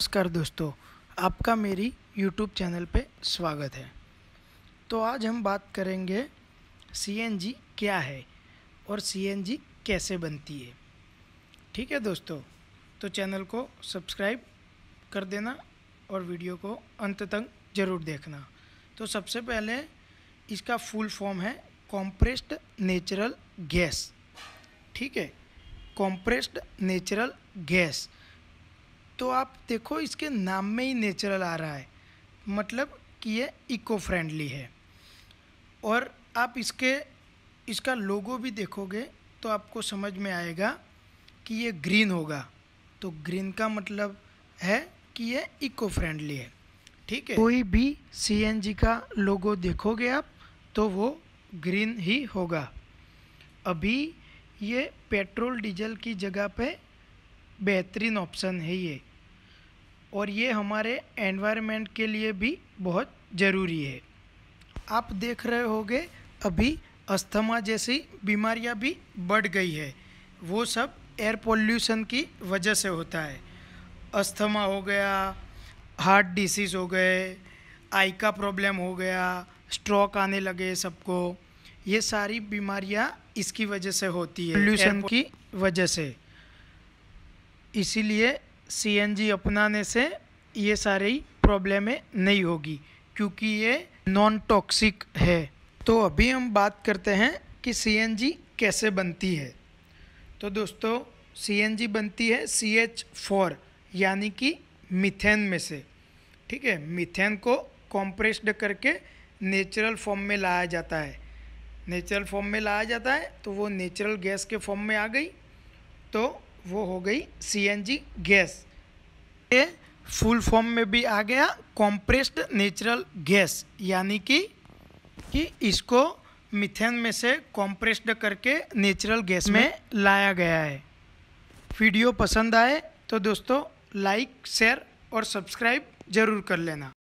नमस्कार दोस्तों आपका मेरी YouTube चैनल पे स्वागत है तो आज हम बात करेंगे सी क्या है और सी कैसे बनती है ठीक है दोस्तों तो चैनल को सब्सक्राइब कर देना और वीडियो को अंत तक ज़रूर देखना तो सबसे पहले इसका फुल फॉर्म है कॉम्प्रेस्ड नेचुरल गैस ठीक है कॉम्प्रेस्ड नेचुरल गैस तो आप देखो इसके नाम में ही नेचुरल आ रहा है मतलब कि ये इको फ्रेंडली है और आप इसके इसका लोगो भी देखोगे तो आपको समझ में आएगा कि ये ग्रीन होगा तो ग्रीन का मतलब है कि ये इको फ्रेंडली है ठीक है कोई भी सी का लोगो देखोगे आप तो वो ग्रीन ही होगा अभी ये पेट्रोल डीजल की जगह पे बेहतरीन ऑप्शन है ये और ये हमारे एनवायरनमेंट के लिए भी बहुत ज़रूरी है आप देख रहे होंगे अभी अस्थमा जैसी बीमारियां भी बढ़ गई है वो सब एयर पोल्यूशन की वजह से होता है अस्थमा हो गया हार्ट डिसीज़ हो गए आई का प्रॉब्लम हो गया स्ट्रोक आने लगे सबको ये सारी बीमारियां इसकी वजह से होती है पोल्यूशन की वजह से इसीलिए सीएनजी अपनाने से ये सारी प्रॉब्लमें नहीं होगी क्योंकि ये नॉन टॉक्सिक है तो अभी हम बात करते हैं कि सीएनजी कैसे बनती है तो दोस्तों सीएनजी बनती है सी एच फोर यानी कि मिथेन में से ठीक है मिथेन को कॉम्प्रेस्ड करके नेचुरल फॉर्म में लाया जाता है नेचुरल फॉर्म में लाया जाता है तो वो नेचुरल गैस के फॉर्म में आ गई तो वो हो गई सीएनजी गैस ये फुल फॉर्म में भी आ गया कॉम्प्रेस्ड नेचुरल गैस यानी कि कि इसको मिथेन में से कॉम्प्रेस्ड करके नेचुरल गैस में लाया गया है वीडियो पसंद आए तो दोस्तों लाइक शेयर और सब्सक्राइब ज़रूर कर लेना